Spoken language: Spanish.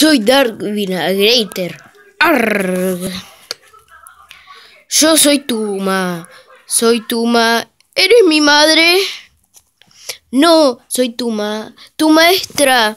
Soy Dark Grater. Yo soy Tuma. Soy Tuma. ¿Eres mi madre? No, soy Tuma. Tu maestra.